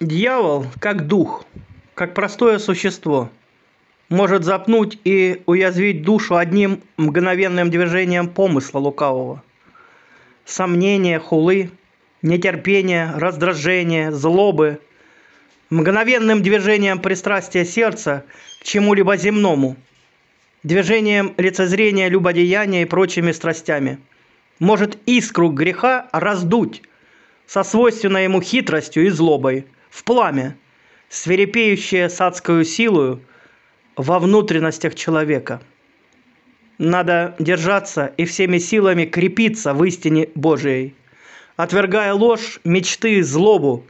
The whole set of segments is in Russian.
Дьявол, как дух, как простое существо, может запнуть и уязвить душу одним мгновенным движением помысла лукавого. Сомнения, хулы, нетерпения, раздражения, злобы, мгновенным движением пристрастия сердца к чему-либо земному, движением лицезрения, любодеяния и прочими страстями. Может искру греха раздуть со свойственной ему хитростью и злобой – в пламя, свирепеющее с адскую силою во внутренностях человека. Надо держаться и всеми силами крепиться в истине Божией, отвергая ложь, мечты, злобу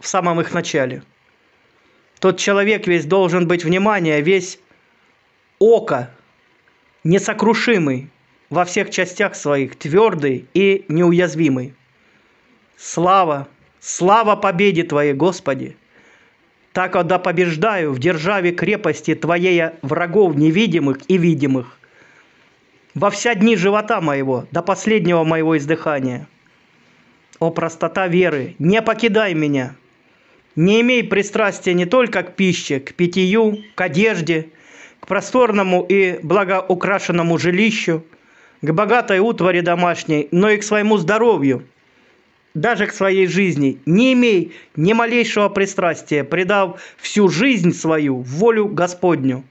в самом их начале. Тот человек весь должен быть внимание, весь око, несокрушимый во всех частях своих, твердый и неуязвимый. Слава Слава победе Твоей, Господи! Так когда побеждаю в державе крепости Твоей врагов невидимых и видимых, во вся дни живота моего, до последнего моего издыхания. О простота веры, не покидай меня! Не имей пристрастия не только к пище, к питью, к одежде, к просторному и благоукрашенному жилищу, к богатой утвари домашней, но и к своему здоровью – даже к своей жизни, не имей ни малейшего пристрастия, предав всю жизнь свою в волю Господню.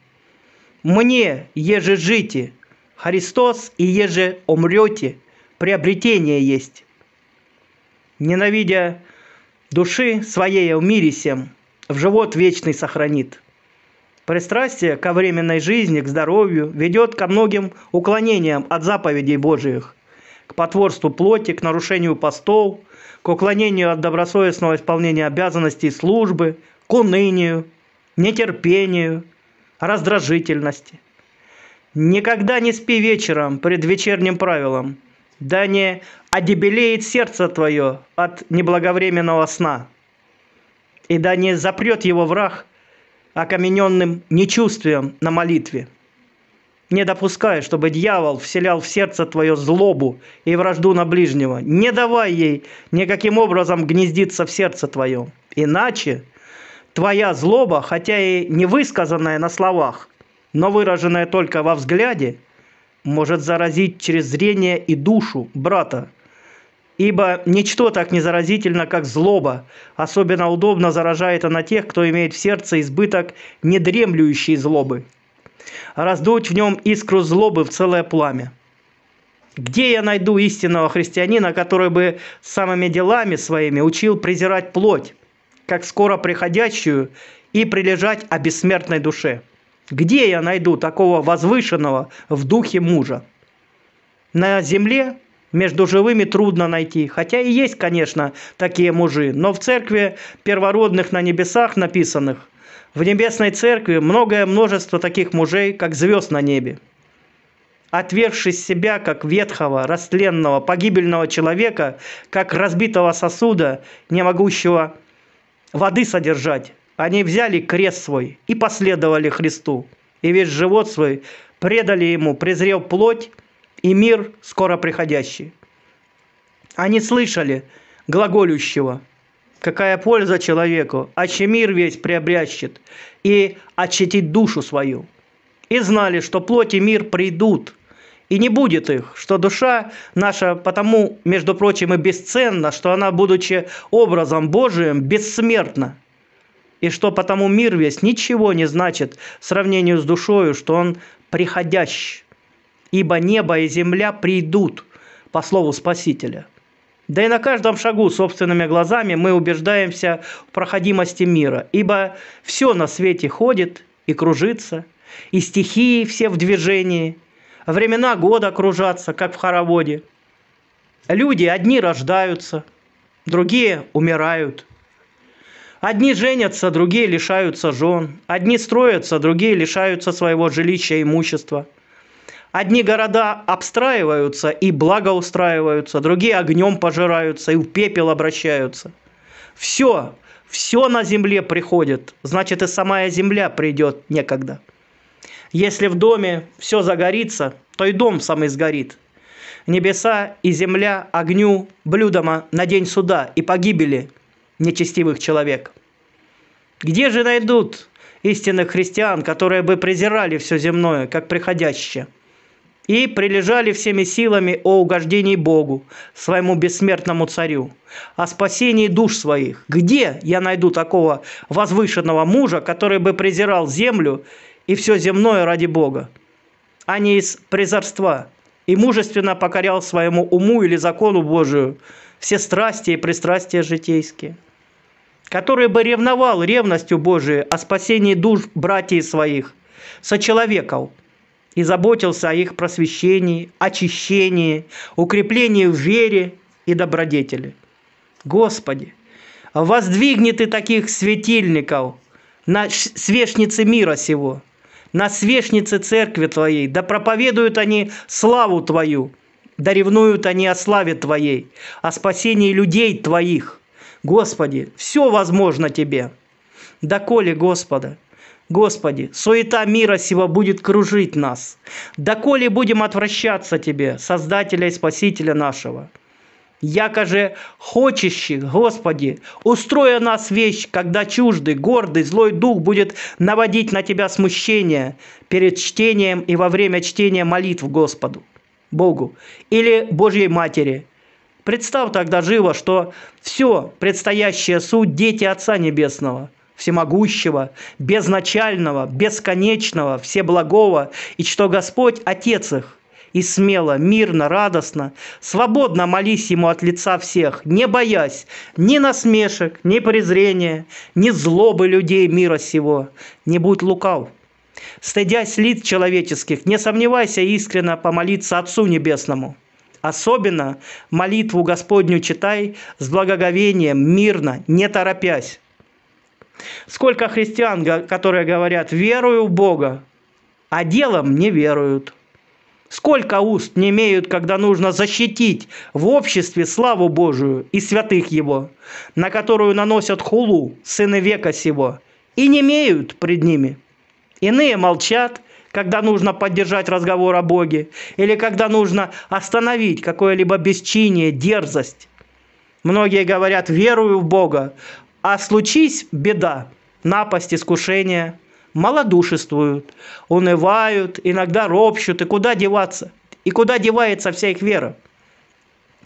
Мне еже жите, Христос и еже умрете, приобретение есть. Ненавидя души своей умирисем, в живот вечный сохранит. Пристрастие ко временной жизни, к здоровью ведет ко многим уклонениям от заповедей Божиих, к потворству плоти, к нарушению постов – к уклонению от добросовестного исполнения обязанностей службы, к унынию, нетерпению, раздражительности. Никогда не спи вечером пред вечерним правилом, да не одебелеет сердце твое от неблаговременного сна, и да не запрет его враг окамененным нечувствием на молитве. Не допускай, чтобы дьявол вселял в сердце твое злобу и вражду на ближнего. Не давай ей никаким образом гнездиться в сердце твоем. Иначе твоя злоба, хотя и не высказанная на словах, но выраженная только во взгляде, может заразить через зрение и душу брата. Ибо ничто так не заразительно, как злоба. Особенно удобно заражает она тех, кто имеет в сердце избыток недремлющей злобы раздуть в нем искру злобы в целое пламя. Где я найду истинного христианина, который бы самыми делами своими учил презирать плоть, как скоро приходящую, и прилежать о бессмертной душе? Где я найду такого возвышенного в духе мужа? На земле между живыми трудно найти, хотя и есть, конечно, такие мужи, но в церкви первородных на небесах написанных в небесной церкви многое множество таких мужей, как звезд на небе. Отвергшись себя, как ветхого, растленного, погибельного человека, как разбитого сосуда, не могущего воды содержать, они взяли крест свой и последовали Христу, и весь живот свой предали Ему, презрев плоть и мир скоро приходящий. Они слышали глаголющего – какая польза человеку, а аще мир весь приобрящет, и очетит душу свою. И знали, что плоти мир придут, и не будет их, что душа наша, потому, между прочим, и бесценна, что она, будучи образом Божиим, бессмертна, и что потому мир весь ничего не значит в сравнении с душою, что он приходящий, ибо небо и земля придут, по слову Спасителя – да и на каждом шагу собственными глазами мы убеждаемся в проходимости мира, ибо все на свете ходит и кружится, и стихии все в движении, времена года кружатся, как в хороводе. Люди одни рождаются, другие умирают. Одни женятся, другие лишаются жен. Одни строятся, другие лишаются своего жилища и имущества – Одни города обстраиваются и благоустраиваются, другие огнем пожираются и в пепел обращаются. Все, все на земле приходит, значит и самая земля придет некогда. Если в доме все загорится, то и дом сам и сгорит. Небеса и земля огню блюдома на день суда и погибели нечестивых человек. Где же найдут истинных христиан, которые бы презирали все земное, как приходящее? и прилежали всеми силами о угождении Богу, своему бессмертному царю, о спасении душ своих. Где я найду такого возвышенного мужа, который бы презирал землю и все земное ради Бога, а не из презорства, и мужественно покорял своему уму или закону Божию все страсти и пристрастия житейские, который бы ревновал ревностью Божией о спасении душ братьев своих, сочеловеков – и заботился о их просвещении, очищении, укреплении в вере и добродетели. Господи, воздвигни Ты таких светильников на свешнице мира сего, на свешнице церкви Твоей, да проповедуют они славу Твою, да ревнуют они о славе Твоей, о спасении людей Твоих. Господи, все возможно Тебе. Доколе, Господа, Господи, суета мира сего будет кружить нас. Доколе будем отвращаться Тебе, Создателя и Спасителя нашего? Якоже хочешь, хочущих, Господи, устроя нас вещь, когда чуждый, гордый, злой дух будет наводить на Тебя смущение перед чтением и во время чтения молитв Господу, Богу или Божьей Матери. Представь тогда живо, что все предстоящее суд – дети Отца Небесного – всемогущего, безначального, бесконечного, всеблагого, и что Господь – Отец их, и смело, мирно, радостно, свободно молись Ему от лица всех, не боясь ни насмешек, ни презрения, ни злобы людей мира сего. Не будь лукав, стыдясь лиц человеческих, не сомневайся искренно помолиться Отцу Небесному. Особенно молитву Господню читай с благоговением, мирно, не торопясь. Сколько христиан, которые говорят «верую в Бога», а делом не веруют. Сколько уст не имеют, когда нужно защитить в обществе славу Божию и святых его, на которую наносят хулу сыны века сего, и не имеют пред ними. Иные молчат, когда нужно поддержать разговор о Боге, или когда нужно остановить какое-либо бесчиние, дерзость. Многие говорят «верую в Бога», а случись беда, напасть искушение, малодушествуют, унывают, иногда ропщут, и куда деваться? И куда девается вся их вера?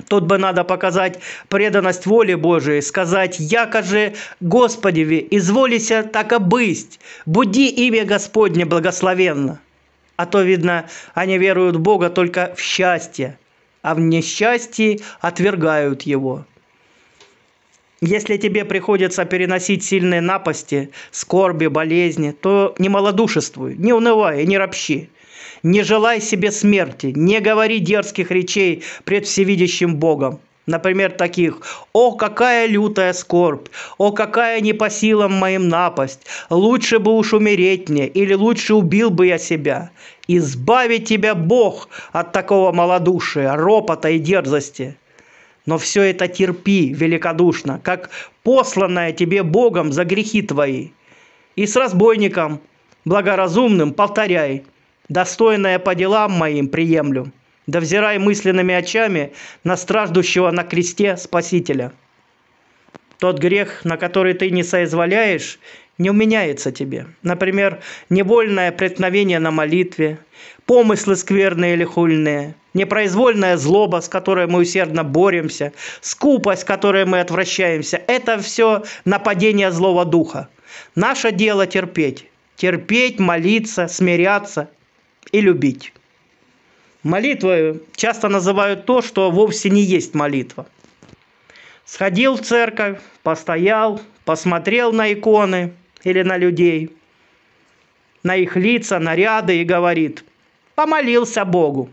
Тут бы надо показать преданность воле Божией, сказать, якоже Господеве, изволися так обысть, буди имя Господне благословенно. А то, видно, они веруют в Бога только в счастье, а в несчастье отвергают Его. Если тебе приходится переносить сильные напасти, скорби, болезни, то не малодушествуй, не унывай, не ропщи. Не желай себе смерти, не говори дерзких речей пред всевидящим Богом. Например, таких «О, какая лютая скорбь! О, какая не по силам моим напасть! Лучше бы уж умереть мне, или лучше убил бы я себя! Избави тебя Бог от такого малодушия, ропота и дерзости!» но все это терпи великодушно, как посланное тебе Богом за грехи твои. И с разбойником благоразумным повторяй, достойное по делам моим приемлю, да взирай мысленными очами на страждущего на кресте Спасителя. Тот грех, на который ты не соизволяешь не уменяется тебе. Например, невольное преткновение на молитве, помыслы скверные или хульные, непроизвольная злоба, с которой мы усердно боремся, скупость, к которой мы отвращаемся – это все нападение злого духа. Наше дело терпеть. Терпеть, молиться, смиряться и любить. Молитвою часто называют то, что вовсе не есть молитва. Сходил в церковь, постоял, посмотрел на иконы – или на людей, на их лица, наряды и говорит, помолился Богу.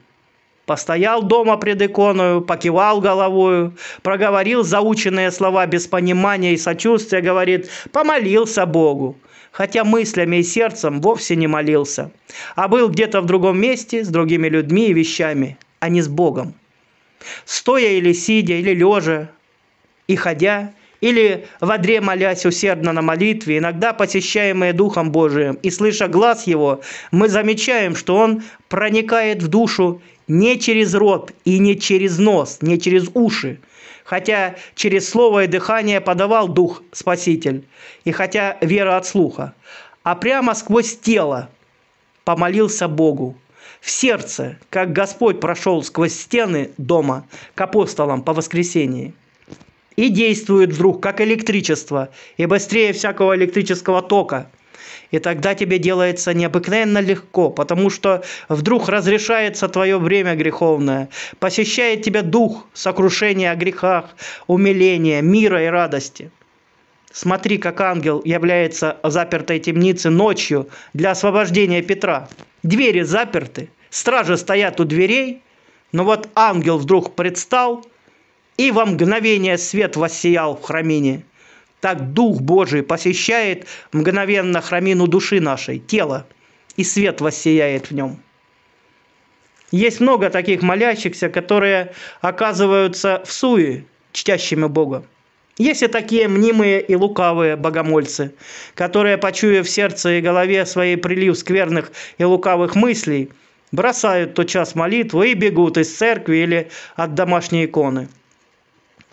Постоял дома пред иконою, покивал головою, проговорил заученные слова без понимания и сочувствия, говорит, помолился Богу. Хотя мыслями и сердцем вовсе не молился, а был где-то в другом месте с другими людьми и вещами, а не с Богом. Стоя или сидя, или лежа, и ходя, или в дре молясь усердно на молитве, иногда посещаемые Духом Божиим, и слыша глаз Его, мы замечаем, что Он проникает в душу не через рот и не через нос, не через уши, хотя через слово и дыхание подавал Дух Спаситель, и хотя вера от слуха, а прямо сквозь тело помолился Богу, в сердце, как Господь прошел сквозь стены дома к апостолам по воскресении – и действует вдруг, как электричество, и быстрее всякого электрического тока. И тогда тебе делается необыкновенно легко, потому что вдруг разрешается твое время греховное, посещает тебя дух сокрушения о грехах, умиления, мира и радости. Смотри, как ангел является в запертой темнице ночью для освобождения Петра. Двери заперты, стражи стоят у дверей, но вот ангел вдруг предстал – и во мгновение свет воссиял в храмине. Так Дух Божий посещает мгновенно храмину души нашей, тела, и свет воссияет в нем. Есть много таких молящихся, которые оказываются в суе, чтящими Бога. Есть и такие мнимые и лукавые богомольцы, которые, почуяв в сердце и голове своей прилив скверных и лукавых мыслей, бросают тот час молитву и бегут из церкви или от домашней иконы –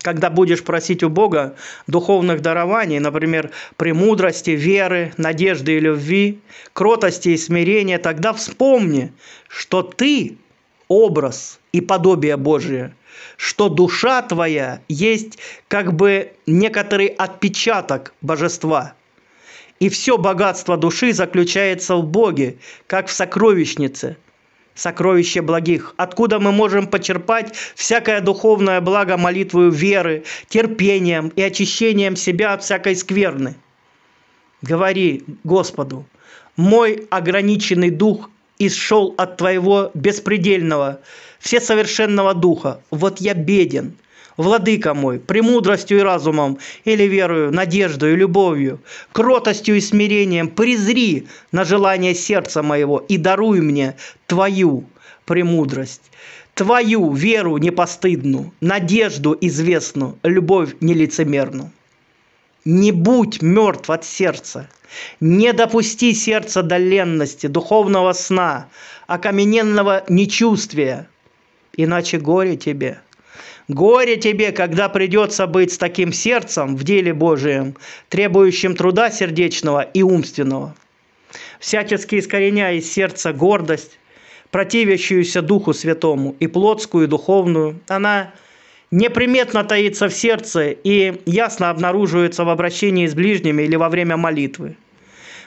когда будешь просить у Бога духовных дарований, например, премудрости, веры, надежды и любви, кротости и смирения, тогда вспомни, что ты – образ и подобие Божие, что душа твоя есть как бы некоторый отпечаток божества. И все богатство души заключается в Боге, как в сокровищнице – сокровище благих, откуда мы можем почерпать всякое духовное благо молитвою веры, терпением и очищением себя от всякой скверны. Говори Господу, мой ограниченный дух исшел от Твоего беспредельного, всесовершенного духа, вот я беден – Владыка мой, премудростью и разумом, или верою, надеждою, любовью, кротостью и смирением презри на желание сердца моего и даруй мне Твою премудрость, Твою веру непостыдну, надежду известну, любовь нелицемерну. Не будь мертв от сердца. Не допусти сердца доленности, духовного сна, окамененного нечувствия. Иначе горе тебе – Горе тебе, когда придется быть с таким сердцем в деле Божием, требующим труда сердечного и умственного. Всячески искореняя из сердца гордость, противящуюся Духу Святому и плотскую, и духовную, она неприметно таится в сердце и ясно обнаруживается в обращении с ближними или во время молитвы.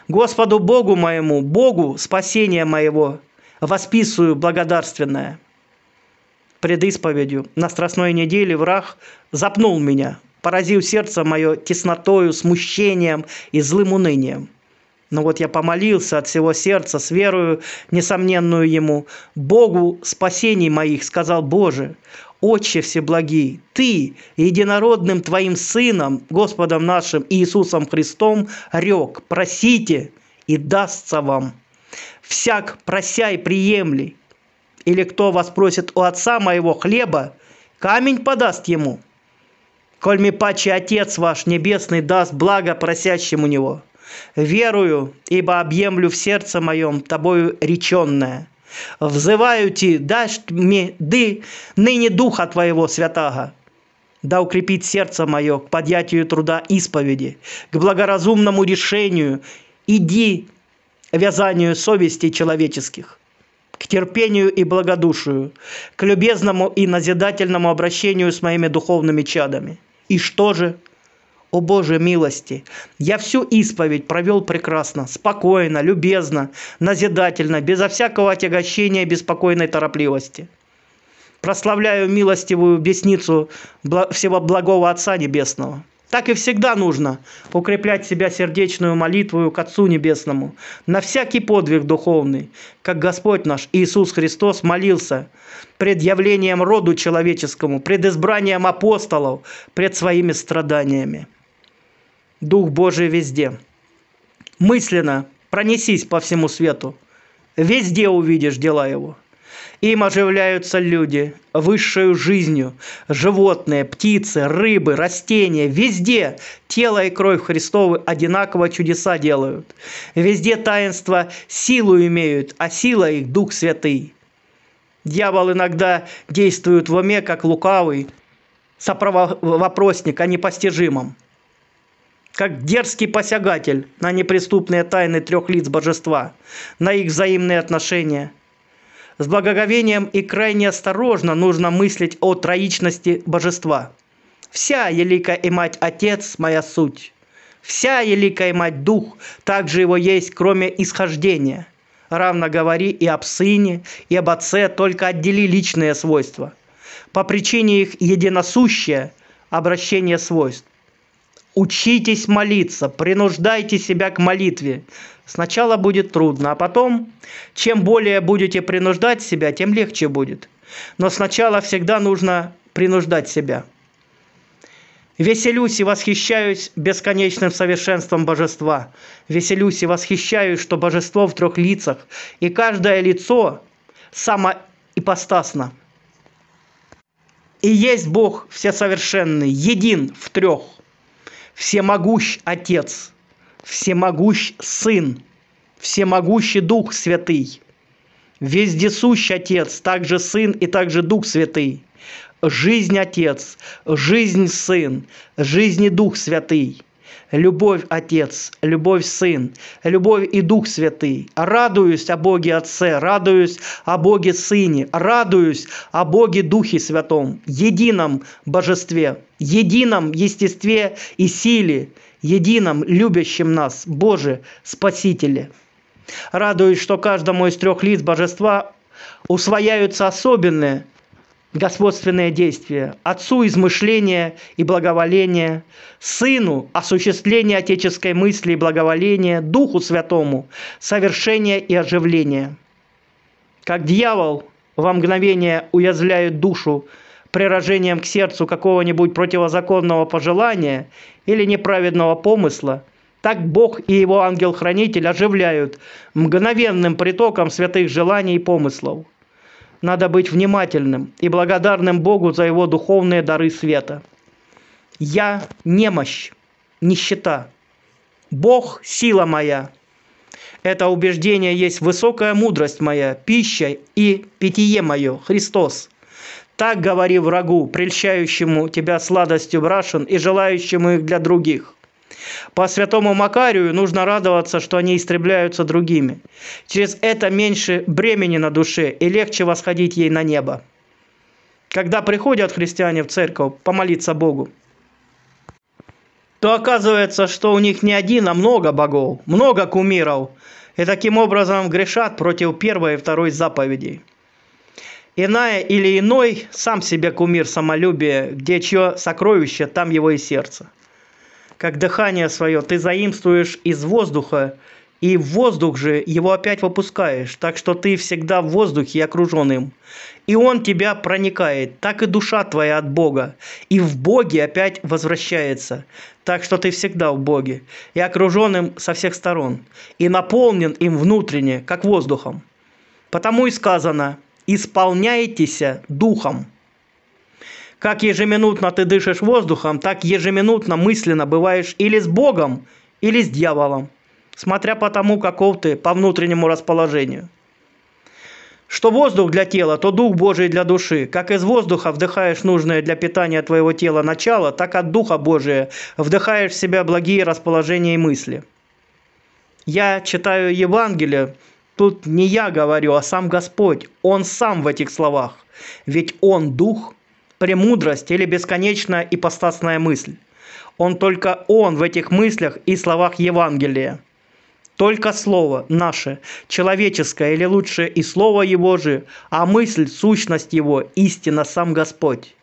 Господу Богу моему, Богу спасения моего, восписую благодарственное – пред исповедью на Страстной неделе враг запнул меня, поразил сердце мое теснотою, смущением и злым унынием. Но вот я помолился от всего сердца с верою, несомненную ему. Богу спасений моих, сказал Боже, Отче Всеблагий, Ты, единородным Твоим Сыном, Господом нашим Иисусом Христом, рек, просите, и дастся вам. Всяк прося и приемли, или кто вас воспросит у отца моего хлеба, камень подаст ему. Коль ми паче Отец ваш Небесный даст благо просящему него. Верую, ибо объемлю в сердце моем тобою реченное. Взываю ти, дашь мне ды ныне духа твоего святаго. Да укрепит сердце мое к подъятию труда исповеди, к благоразумному решению, иди вязанию совести человеческих к терпению и благодушию, к любезному и назидательному обращению с моими духовными чадами. И что же? О Боже милости! Я всю исповедь провел прекрасно, спокойно, любезно, назидательно, безо всякого отягощения и беспокойной торопливости. Прославляю милостивую бесницу всего благого Отца Небесного – так и всегда нужно укреплять себя сердечную молитвою к Отцу Небесному на всякий подвиг духовный, как Господь наш Иисус Христос молился пред явлением роду человеческому, пред избранием апостолов, пред своими страданиями. Дух Божий везде. Мысленно пронесись по всему свету. Везде увидишь дела Его. Им оживляются люди, высшую жизнью. Животные, птицы, рыбы, растения, везде тело и кровь Христовы одинаково чудеса делают. Везде таинства силу имеют, а сила их Дух Святый. Дьявол иногда действует в уме, как лукавый, вопросник о непостижимом как дерзкий посягатель на неприступные тайны трех лиц божества, на их взаимные отношения – с благоговением и крайне осторожно нужно мыслить о троичности божества. Вся Еликая и Мать Отец – моя суть. Вся Еликая и Мать Дух, также его есть, кроме исхождения. Равно говори и об Сыне, и об Отце, только отдели личные свойства. По причине их единосущее обращение свойств. Учитесь молиться, принуждайте себя к молитве, Сначала будет трудно, а потом, чем более будете принуждать себя, тем легче будет. Но сначала всегда нужно принуждать себя. Веселюсь и восхищаюсь бесконечным совершенством божества. Веселюсь и восхищаюсь, что божество в трех лицах, и каждое лицо самоипостасно. И есть Бог всесовершенный, един в трех, всемогущ Отец – всемогущ Сын, всемогущий Дух Святый, Вездесущий Отец, также Сын и также Дух Святый, жизнь Отец, жизнь Сын, жизнь и Дух Святый, любовь Отец, любовь Сын, любовь и Дух Святый. Радуюсь о Боге Отце, радуюсь о Боге Сыне, радуюсь о Боге Духе Святом, едином Божестве, едином естестве и силе, едином, любящем нас, Боже, Спасителе. Радуюсь, что каждому из трех лиц Божества усвояются особенные господственные действия. Отцу – измышление и благоволение, Сыну – осуществление отеческой мысли и благоволения, Духу Святому – совершение и оживление. Как дьявол во мгновение уязвляет душу приражением к сердцу какого-нибудь противозаконного пожелания или неправедного помысла, так Бог и его ангел-хранитель оживляют мгновенным притоком святых желаний и помыслов. Надо быть внимательным и благодарным Богу за его духовные дары света. Я немощь, нищета. Бог – сила моя. Это убеждение есть высокая мудрость моя, пища и питье мое, Христос – так говори врагу, прельщающему тебя сладостью брашен и желающему их для других. По святому Макарию нужно радоваться, что они истребляются другими. Через это меньше бремени на душе и легче восходить ей на небо. Когда приходят христиане в церковь помолиться Богу, то оказывается, что у них не один, а много богов, много кумиров, и таким образом грешат против первой и второй заповедей иная или иной, сам себе кумир самолюбия, где чье сокровище, там его и сердце. Как дыхание свое ты заимствуешь из воздуха, и в воздух же его опять выпускаешь, так что ты всегда в воздухе и окружен им. И он тебя проникает, так и душа твоя от Бога, и в Боге опять возвращается, так что ты всегда в Боге, и окружен им со всех сторон, и наполнен им внутренне, как воздухом. Потому и сказано – исполняйтеся духом. Как ежеминутно ты дышишь воздухом, так ежеминутно мысленно бываешь или с Богом, или с дьяволом, смотря по тому, каков ты по внутреннему расположению. Что воздух для тела, то Дух Божий для души. Как из воздуха вдыхаешь нужное для питания твоего тела начало, так от Духа Божия вдыхаешь в себя благие расположения и мысли. Я читаю Евангелие, Тут не я говорю, а сам Господь. Он сам в этих словах. Ведь Он – дух, премудрость или бесконечная ипостасная мысль. Он только Он в этих мыслях и словах Евангелия. Только слово наше, человеческое или лучшее и слово Его же, а мысль, сущность Его, истина, сам Господь.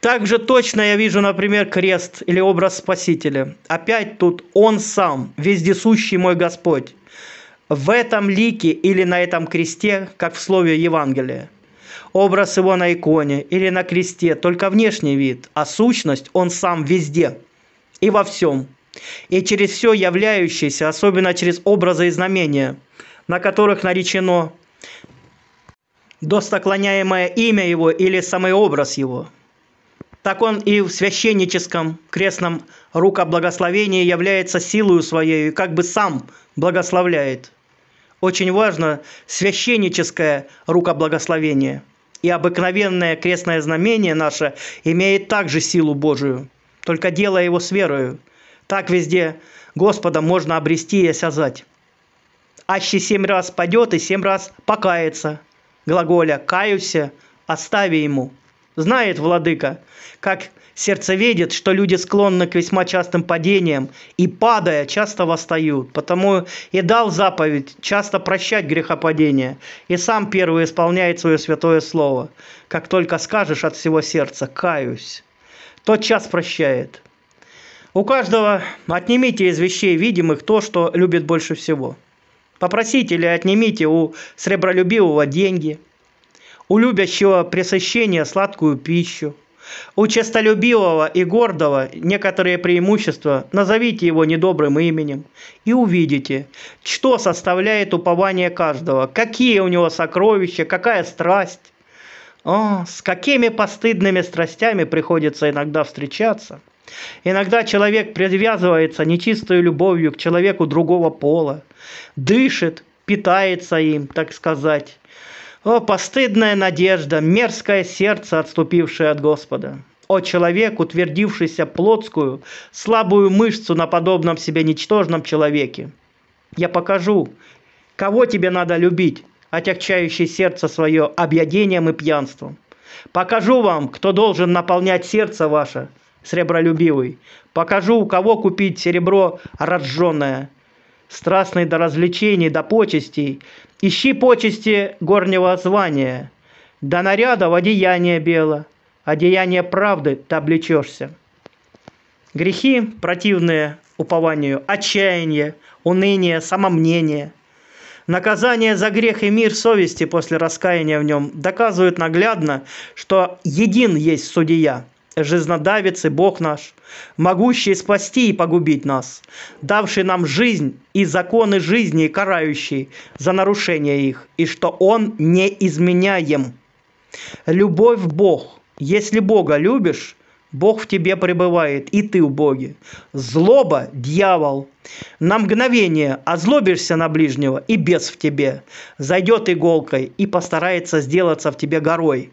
Также точно я вижу, например, крест или образ Спасителя. Опять тут Он сам, вездесущий мой Господь в этом лике или на этом кресте, как в слове Евангелия. Образ его на иконе или на кресте, только внешний вид, а сущность он сам везде и во всем. И через все являющееся, особенно через образы и знамения, на которых наречено достоклоняемое имя его или самый образ его. Так он и в священническом крестном рукоблагословении является силою своей и как бы сам благословляет очень важно священническое рукоблагословение. И обыкновенное крестное знамение наше имеет также силу Божию, только делая его с верою. Так везде Господа можно обрести и осязать. Аще семь раз падет и семь раз покается. Глаголя «каюся», «остави ему». Знает владыка, как Сердце видит, что люди склонны к весьма частым падениям, и, падая, часто восстают. Потому и дал заповедь часто прощать грехопадение, и сам первый исполняет свое святое слово. Как только скажешь от всего сердца «каюсь», тот час прощает. У каждого отнимите из вещей видимых то, что любит больше всего. Попросите или отнимите у сребролюбивого деньги, у любящего пресыщения сладкую пищу – у честолюбивого и гордого некоторые преимущества, назовите его недобрым именем, и увидите, что составляет упование каждого, какие у него сокровища, какая страсть. О, с какими постыдными страстями приходится иногда встречаться. Иногда человек привязывается нечистою любовью к человеку другого пола, дышит, питается им, так сказать. О, постыдная надежда, мерзкое сердце, отступившее от Господа! О, человек, утвердившийся плотскую, слабую мышцу на подобном себе ничтожном человеке! Я покажу, кого тебе надо любить, отягчающий сердце свое объедением и пьянством. Покажу вам, кто должен наполнять сердце ваше, сребролюбивый. Покажу, у кого купить серебро разжженное, страстный до развлечений, до почестей, Ищи почести горнего звания, до нарядов одеяние бело, одеяние правды ты облечешься. Грехи, противные упованию, отчаяние, уныние, самомнение, наказание за грех и мир совести после раскаяния в нем доказывают наглядно, что един есть судья – жизнодавец и Бог наш, могущий спасти и погубить нас, давший нам жизнь и законы жизни, карающий за нарушение их, и что Он не изменяем. Любовь Бог. Если Бога любишь, Бог в тебе пребывает, и ты в Боге. Злоба – дьявол. На мгновение озлобишься на ближнего, и бес в тебе. Зайдет иголкой и постарается сделаться в тебе горой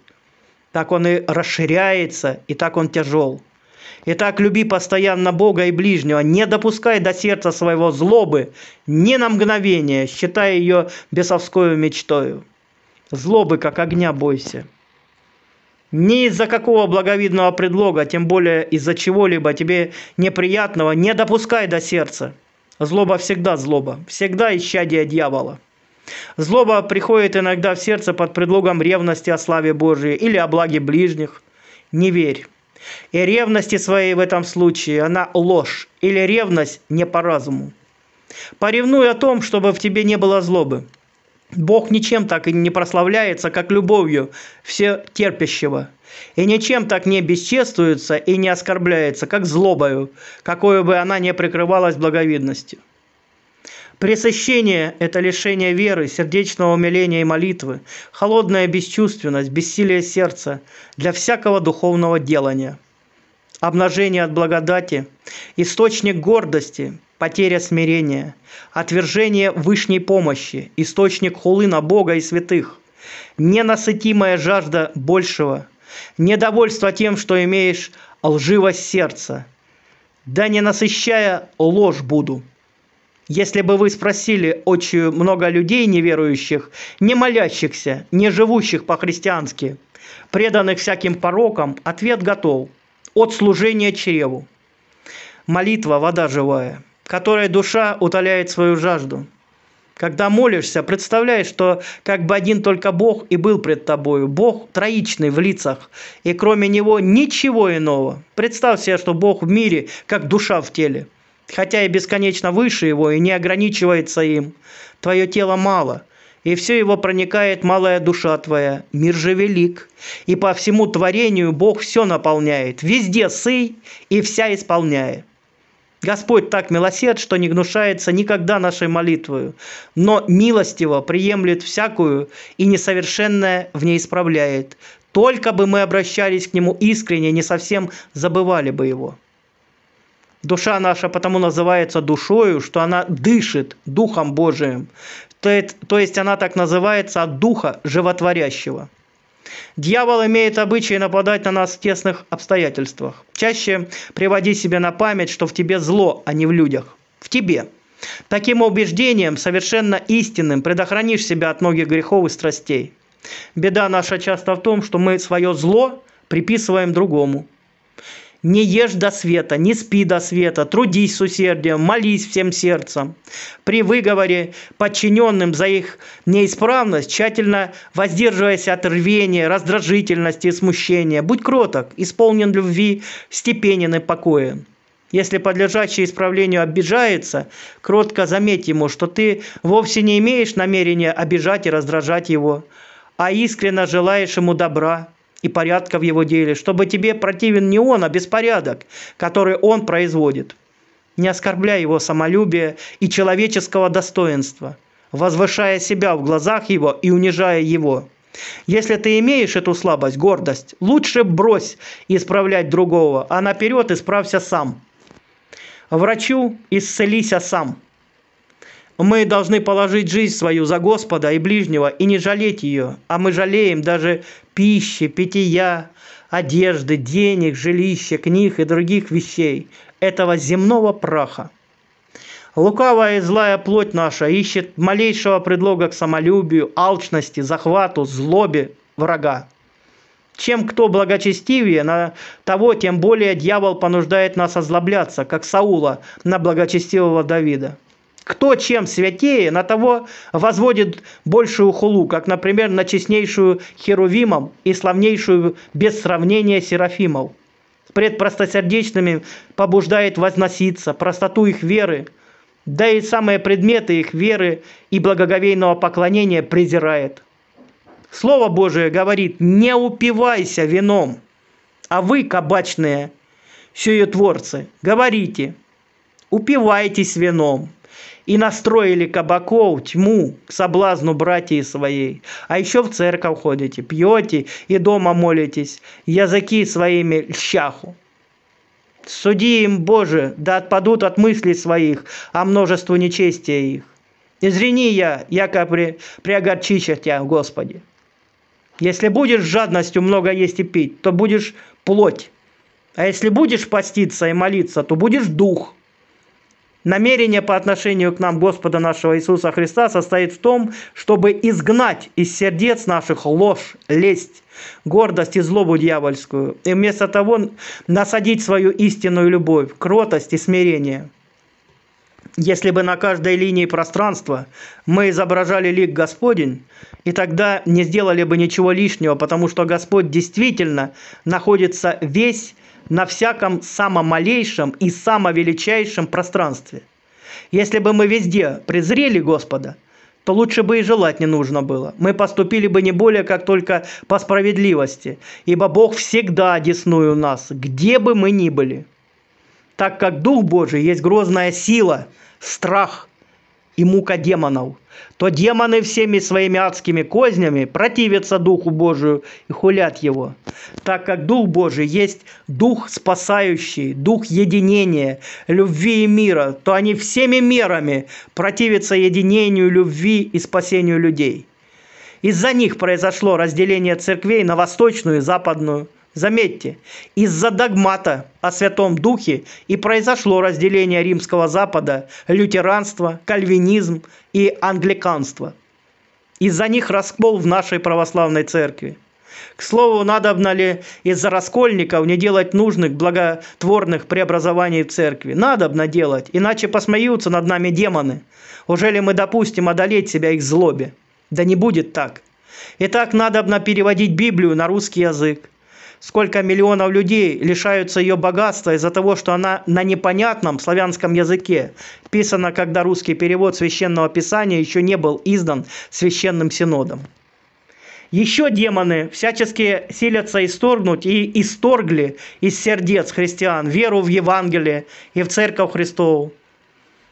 так он и расширяется, и так он тяжел. Итак, люби постоянно Бога и ближнего, не допускай до сердца своего злобы, ни на мгновение, считая ее бесовскую мечтою. Злобы, как огня, бойся. Ни из-за какого благовидного предлога, тем более из-за чего-либо тебе неприятного, не допускай до сердца. Злоба всегда злоба, всегда исчадие дьявола. Злоба приходит иногда в сердце под предлогом ревности о славе Божией или о благе ближних. Не верь. И ревности своей в этом случае, она ложь, или ревность не по разуму. Поревнуй о том, чтобы в тебе не было злобы. Бог ничем так и не прославляется, как любовью все терпящего, и ничем так не бесчествуется и не оскорбляется, как злобою, какой бы она ни прикрывалась благовидностью. Пресыщение – это лишение веры, сердечного умиления и молитвы, холодная бесчувственность, бессилие сердца для всякого духовного делания. Обнажение от благодати – источник гордости, потеря смирения, отвержение вышней помощи, источник хулы на Бога и святых, ненасытимая жажда большего, недовольство тем, что имеешь лживость сердца. Да не насыщая ложь буду – если бы вы спросили очень много людей неверующих, не молящихся, не живущих по-христиански, преданных всяким порокам, ответ готов. От служения чреву. Молитва – вода живая, которой душа утоляет свою жажду. Когда молишься, представляй, что как бы один только Бог и был пред тобою. Бог троичный в лицах, и кроме Него ничего иного. Представь себе, что Бог в мире, как душа в теле – хотя и бесконечно выше его, и не ограничивается им. Твое тело мало, и все его проникает малая душа твоя. Мир же велик, и по всему творению Бог все наполняет. Везде сый и вся исполняет. Господь так милосерд, что не гнушается никогда нашей молитвою, но милостиво приемлет всякую и несовершенное в ней исправляет. Только бы мы обращались к Нему искренне, не совсем забывали бы Его. Душа наша потому называется душою, что она дышит Духом Божиим. То есть она так называется от Духа Животворящего. Дьявол имеет обычай нападать на нас в тесных обстоятельствах. Чаще приводи себе на память, что в тебе зло, а не в людях. В тебе. Таким убеждением, совершенно истинным, предохранишь себя от многих грехов и страстей. Беда наша часто в том, что мы свое зло приписываем другому. Не ешь до света, не спи до света, трудись с усердием, молись всем сердцем. При выговоре подчиненным за их неисправность, тщательно воздерживаясь от рвения, раздражительности и смущения, будь кроток, исполнен любви, степенен и покоен. Если подлежащий исправлению обижается, кротко заметь ему, что ты вовсе не имеешь намерения обижать и раздражать его, а искренно желаешь ему добра, и порядка в его деле, чтобы тебе противен не он, а беспорядок, который он производит. Не оскорбляй его самолюбие и человеческого достоинства, возвышая себя в глазах его и унижая его. Если ты имеешь эту слабость, гордость, лучше брось исправлять другого, а наперед исправься сам. Врачу исцелися сам – мы должны положить жизнь свою за Господа и ближнего и не жалеть ее, а мы жалеем даже пищи, питья, одежды, денег, жилища, книг и других вещей, этого земного праха. Лукавая и злая плоть наша ищет малейшего предлога к самолюбию, алчности, захвату, злобе врага. Чем кто благочестивее, на того тем более дьявол понуждает нас озлобляться, как Саула на благочестивого Давида. Кто чем святее, на того возводит большую хулу, как, например, на честнейшую Херувимом и славнейшую без сравнения Серафимов. Пред простосердечными побуждает возноситься, простоту их веры, да и самые предметы их веры и благоговейного поклонения презирает. Слово Божие говорит, не упивайся вином, а вы, кабачные все ее творцы, говорите, упивайтесь вином, и настроили кабаков, тьму, к соблазну братьей своей. А еще в церковь ходите, пьете и дома молитесь, языки своими щаху, Суди им, Боже, да отпадут от мыслей своих о а множеству нечестия их. Изрени я, яко при, приогорчища тебя, Господи. Если будешь жадностью много есть и пить, то будешь плоть. А если будешь поститься и молиться, то будешь дух – Намерение по отношению к нам Господа нашего Иисуса Христа состоит в том, чтобы изгнать из сердец наших ложь, лесть, гордость и злобу дьявольскую, и вместо того насадить свою истинную любовь, кротость и смирение. Если бы на каждой линии пространства мы изображали лик Господень, и тогда не сделали бы ничего лишнего, потому что Господь действительно находится весь на всяком самом малейшем и самом величайшем пространстве. Если бы мы везде презрели Господа, то лучше бы и желать не нужно было. Мы поступили бы не более, как только по справедливости, ибо Бог всегда одесную нас, где бы мы ни были. Так как Дух Божий есть грозная сила, страх, и мука демонов, то демоны всеми своими адскими кознями противятся Духу Божию и хулят его, так как Дух Божий есть Дух спасающий, Дух единения, любви и мира, то они всеми мерами противятся единению, любви и спасению людей. Из-за них произошло разделение церквей на восточную и западную – Заметьте, из-за догмата о Святом Духе и произошло разделение Римского Запада, лютеранство, кальвинизм и англиканство. Из-за них раскол в нашей православной церкви. К слову, надобно ли из-за раскольников не делать нужных благотворных преобразований в церкви? Надобно делать, иначе посмеются над нами демоны. Уже ли мы допустим одолеть себя их злобе? Да не будет так. Итак, надобно переводить Библию на русский язык, сколько миллионов людей лишаются ее богатства из-за того, что она на непонятном славянском языке писана, когда русский перевод священного писания еще не был издан священным синодом. Еще демоны всячески силятся исторгнуть и исторгли из сердец христиан веру в Евангелие и в Церковь Христову,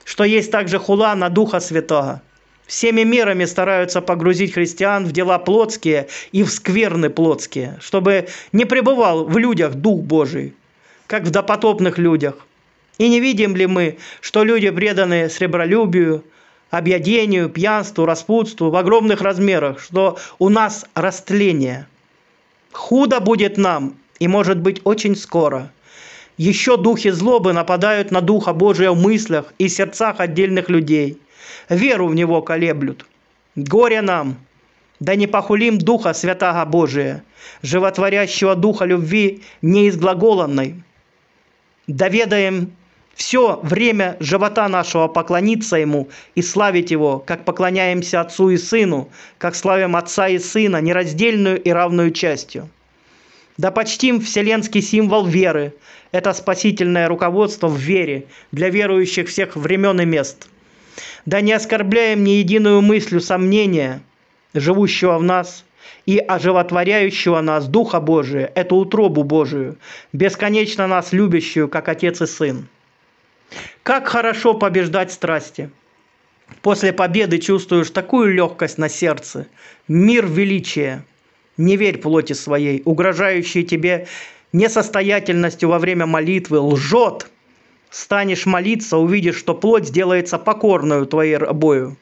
что есть также хула на Духа Святого – всеми мерами стараются погрузить христиан в дела плотские и в скверны плотские, чтобы не пребывал в людях Дух Божий, как в допотопных людях. И не видим ли мы, что люди, преданные сребролюбию, объедению, пьянству, распутству в огромных размерах, что у нас растление. Худо будет нам, и может быть очень скоро. Еще духи злобы нападают на Духа Божия в мыслях и сердцах отдельных людей – веру в Него колеблют. Горе нам, да не похулим Духа Святаго Божия, животворящего Духа любви неизглаголанной. Доведаем все время живота нашего поклониться Ему и славить Его, как поклоняемся Отцу и Сыну, как славим Отца и Сына, нераздельную и равную частью. Да почтим вселенский символ веры. Это спасительное руководство в вере для верующих всех времен и мест – да не оскорбляем ни единую мыслью сомнения, живущего в нас и оживотворяющего нас Духа Божия, эту утробу Божию, бесконечно нас любящую, как Отец и Сын. Как хорошо побеждать страсти! После победы чувствуешь такую легкость на сердце, мир величия. Не верь плоти своей, угрожающей тебе несостоятельностью во время молитвы, лжет – станешь молиться, увидишь, что плоть делается покорную твоей рабою.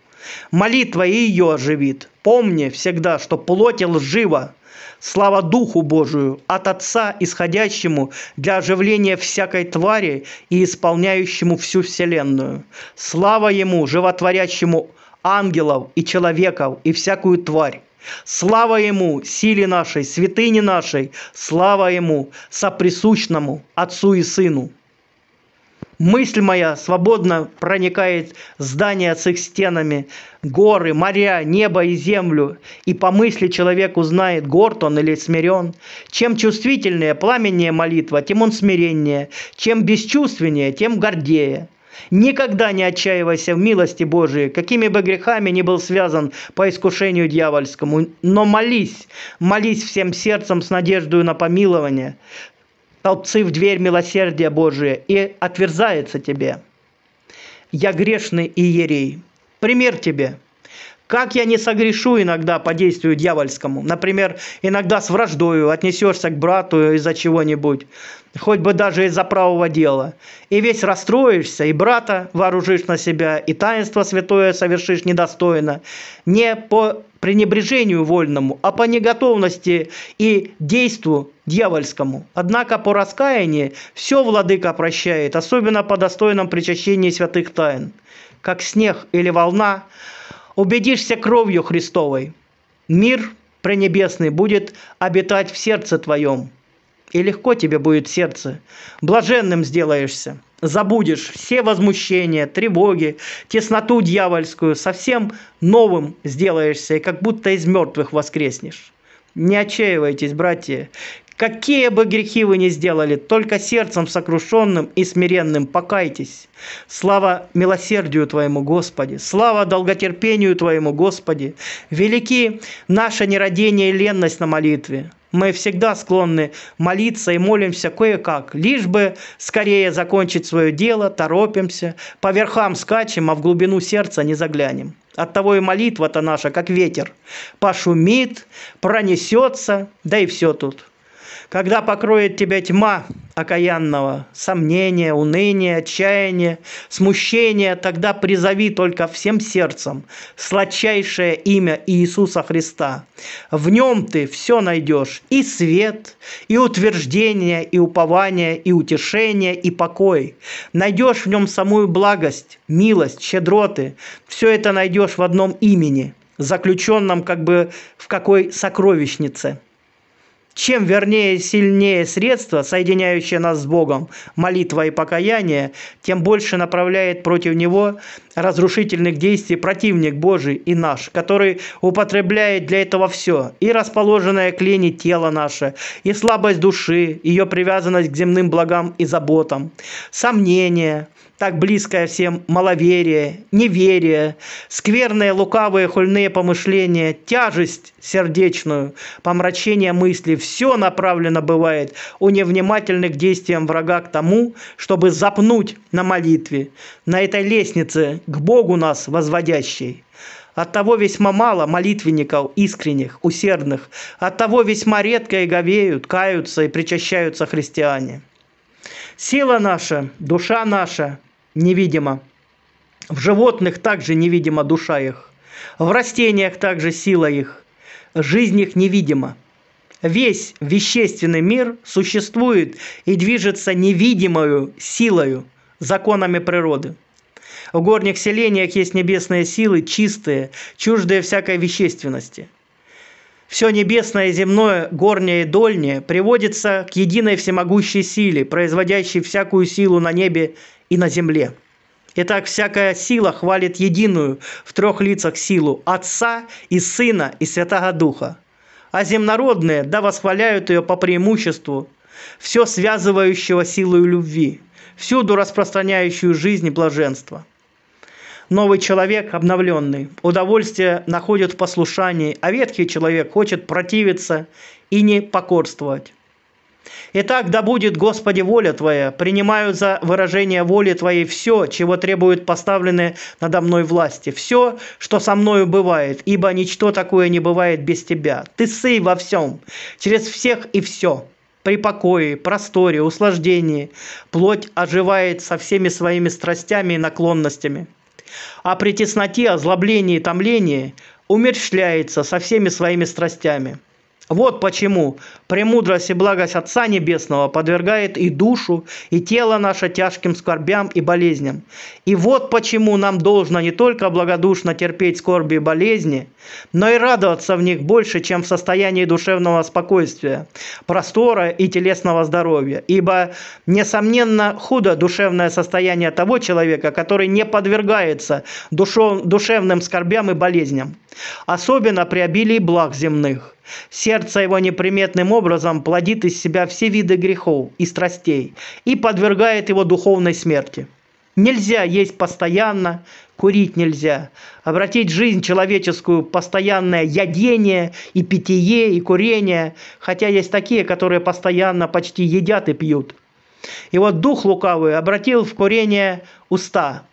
Молитва ее оживит. Помни всегда, что плоть лжива. Слава Духу Божию, от Отца исходящему для оживления всякой твари и исполняющему всю вселенную. Слава Ему, животворящему ангелов и человеков и всякую тварь. Слава Ему, силе нашей, святыне нашей, слава Ему, соприсущному Отцу и Сыну. Мысль моя свободно проникает здания с их стенами, горы, моря, небо и землю, и по мысли человек узнает, горд он или смирен. Чем чувствительнее, пламеннее молитва, тем он смиреннее, чем бесчувственнее, тем гордее. Никогда не отчаивайся в милости Божией, какими бы грехами ни был связан по искушению дьявольскому, но молись, молись всем сердцем с надеждой на помилование толпцы в дверь милосердия Божия, и отверзается тебе. Я грешный иерей. Пример тебе. Как я не согрешу иногда по действию дьявольскому. Например, иногда с враждою отнесешься к брату из-за чего-нибудь, хоть бы даже из-за правого дела. И весь расстроишься, и брата вооружишь на себя, и таинство святое совершишь недостойно, не по пренебрежению вольному, а по неготовности и действу дьявольскому. Однако по раскаянии все владыка прощает, особенно по достойном причащении святых тайн. Как снег или волна, убедишься кровью Христовой. Мир пренебесный будет обитать в сердце твоем и легко тебе будет сердце. Блаженным сделаешься, забудешь все возмущения, тревоги, тесноту дьявольскую, совсем новым сделаешься и как будто из мертвых воскреснешь. Не отчаивайтесь, братья, Какие бы грехи вы ни сделали, только сердцем сокрушенным и смиренным покайтесь. Слава милосердию Твоему, Господи! Слава долготерпению Твоему, Господи! Велики наше нерадение и ленность на молитве мы всегда склонны молиться и молимся кое-как, лишь бы скорее закончить свое дело, торопимся, по верхам скачем, а в глубину сердца не заглянем. Оттого и молитва-то наша, как ветер, пошумит, пронесется, да и все тут. Когда покроет тебя тьма окаянного, сомнение, уныние, отчаяние, смущение, тогда призови только всем сердцем сладчайшее имя Иисуса Христа. В нем ты все найдешь – и свет, и утверждение, и упование, и утешение, и покой. Найдешь в нем самую благость, милость, щедроты. Все это найдешь в одном имени, заключенном как бы в какой сокровищнице – чем вернее и сильнее средство, соединяющее нас с Богом, молитва и покаяние, тем больше направляет против него разрушительных действий противник Божий и наш, который употребляет для этого все, и расположенное к лени тело наше, и слабость души, ее привязанность к земным благам и заботам, сомнения – так близкое всем маловерие, неверие, скверные, лукавые, хульные помышления, тяжесть сердечную, помрачение мысли – все направлено бывает у невнимательных действиям врага к тому, чтобы запнуть на молитве, на этой лестнице к Богу нас возводящей. От того весьма мало молитвенников искренних, усердных. от того весьма редко и говеют, каются и причащаются христиане. Сила наша, душа наша невидима. В животных также невидима душа их. В растениях также сила их. Жизнь их невидима. Весь вещественный мир существует и движется невидимою силою, законами природы. В горних селениях есть небесные силы, чистые, чуждые всякой вещественности. Все небесное, земное, горнее и дольнее приводится к единой всемогущей силе, производящей всякую силу на небе и на земле. Итак, всякая сила хвалит единую в трех лицах силу Отца и Сына и Святого Духа. А земнородные да восхваляют ее по преимуществу, все связывающего силою любви, всюду распространяющую жизнь и блаженство. Новый человек, обновленный, удовольствие находит в послушании, а ветхий человек хочет противиться и не покорствовать. Итак, да будет, Господи, воля Твоя, принимаю за выражение воли Твоей все, чего требуют поставленные надо мной власти, все, что со мною бывает, ибо ничто такое не бывает без Тебя. Ты сый во всем, через всех и все. При покое, просторе, услаждении плоть оживает со всеми своими страстями и наклонностями. А при тесноте, озлоблении и томлении умерщвляется со всеми своими страстями – вот почему премудрость и благость Отца Небесного подвергает и душу, и тело наше тяжким скорбям и болезням. И вот почему нам должно не только благодушно терпеть скорби и болезни, но и радоваться в них больше, чем в состоянии душевного спокойствия, простора и телесного здоровья. Ибо, несомненно, худо душевное состояние того человека, который не подвергается душев, душевным скорбям и болезням, особенно при обилии благ земных. Сердце его неприметным образом плодит из себя все виды грехов и страстей и подвергает его духовной смерти. Нельзя есть постоянно, курить нельзя. Обратить жизнь человеческую постоянное ядение и питье, и курение, хотя есть такие, которые постоянно почти едят и пьют. И вот дух лукавый обратил в курение уста,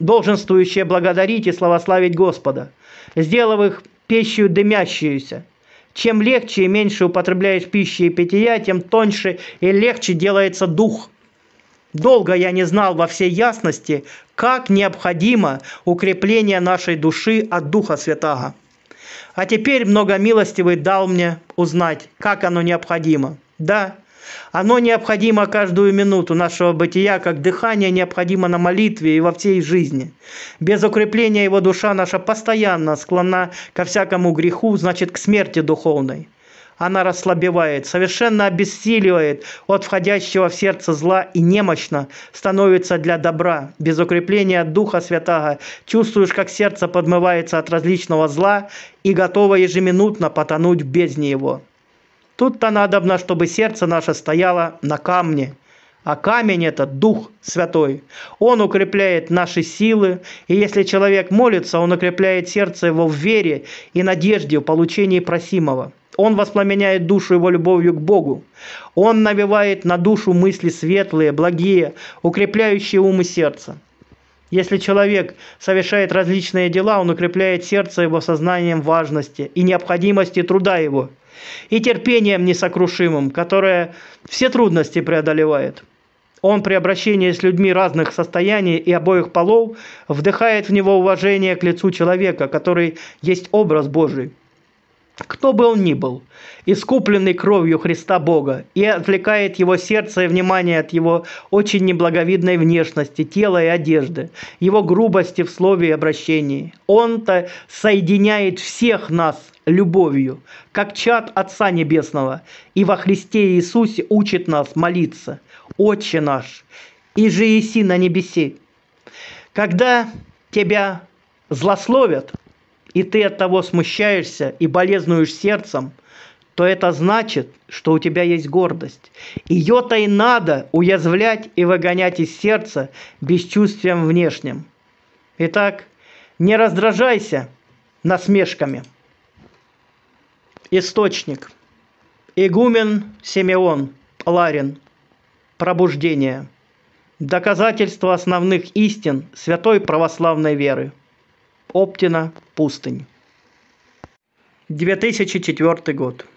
долженствующие благодарить и славославить Господа, сделав их пищу дымящуюся – чем легче и меньше употребляешь пищи и питья, тем тоньше и легче делается дух. Долго я не знал во всей ясности, как необходимо укрепление нашей души от Духа Святаго. А теперь много милостивый дал мне узнать, как оно необходимо. Да, оно необходимо каждую минуту нашего бытия, как дыхание необходимо на молитве и во всей жизни. Без укрепления его душа наша постоянно склонна ко всякому греху, значит, к смерти духовной. Она расслабевает, совершенно обессиливает от входящего в сердце зла и немощно становится для добра. Без укрепления Духа Святаго чувствуешь, как сердце подмывается от различного зла и готово ежеминутно потонуть в бездне его. Тут-то надобно, чтобы сердце наше стояло на камне. А камень – это Дух Святой. Он укрепляет наши силы. И если человек молится, он укрепляет сердце его в вере и надежде в получении просимого. Он воспламеняет душу его любовью к Богу. Он навевает на душу мысли светлые, благие, укрепляющие ум и сердце. Если человек совершает различные дела, он укрепляет сердце его сознанием важности и необходимости труда его – и терпением несокрушимым, которое все трудности преодолевает. Он при обращении с людьми разных состояний и обоих полов вдыхает в него уважение к лицу человека, который есть образ Божий. Кто бы он ни был, искупленный кровью Христа Бога, и отвлекает его сердце и внимание от его очень неблаговидной внешности, тела и одежды, его грубости в слове и обращении. Он-то соединяет всех нас любовью, как чад Отца Небесного, и во Христе Иисусе учит нас молиться. Отче наш, и же еси на небесе. Когда тебя злословят, и ты от того смущаешься и болезнуешь сердцем, то это значит, что у тебя есть гордость. Ее-то и надо уязвлять и выгонять из сердца бесчувствием внешним. Итак, не раздражайся насмешками. Источник. Игумен Симеон. Ларин. Пробуждение. Доказательство основных истин святой православной веры. Оптина. Пустынь. 2004 год.